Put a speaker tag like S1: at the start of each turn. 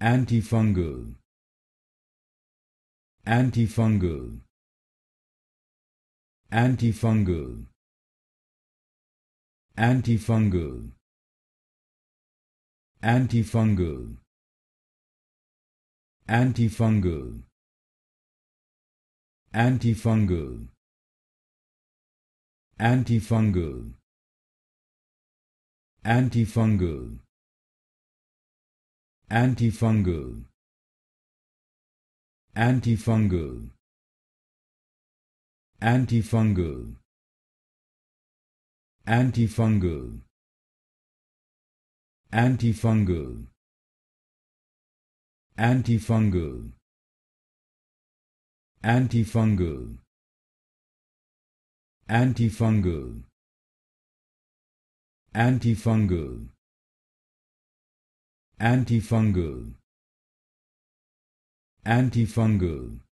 S1: antifungal antifungal antifungal antifungal antifungal antifungal antifungal antifungal antifungal antifungal antifungal antifungal antifungal antifungal antifungal antifungal antifungal antifungal antifungal antifungal